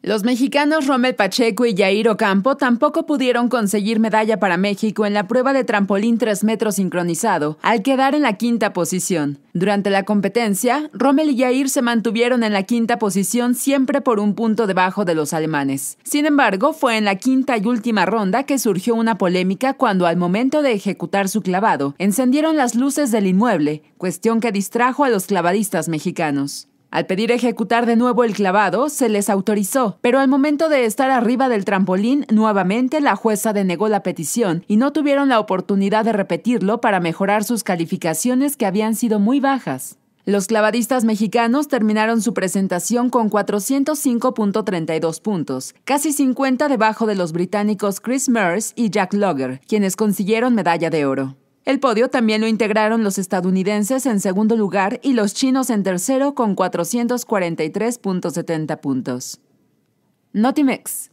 Los mexicanos Rommel Pacheco y Jair Ocampo tampoco pudieron conseguir medalla para México en la prueba de trampolín 3 metros sincronizado, al quedar en la quinta posición. Durante la competencia, Rommel y Jair se mantuvieron en la quinta posición siempre por un punto debajo de los alemanes. Sin embargo, fue en la quinta y última ronda que surgió una polémica cuando al momento de ejecutar su clavado, encendieron las luces del inmueble, cuestión que distrajo a los clavadistas mexicanos. Al pedir ejecutar de nuevo el clavado, se les autorizó, pero al momento de estar arriba del trampolín, nuevamente la jueza denegó la petición y no tuvieron la oportunidad de repetirlo para mejorar sus calificaciones que habían sido muy bajas. Los clavadistas mexicanos terminaron su presentación con 405.32 puntos, casi 50 debajo de los británicos Chris Mears y Jack Logger, quienes consiguieron medalla de oro. El podio también lo integraron los estadounidenses en segundo lugar y los chinos en tercero con 443.70 puntos. Notimex.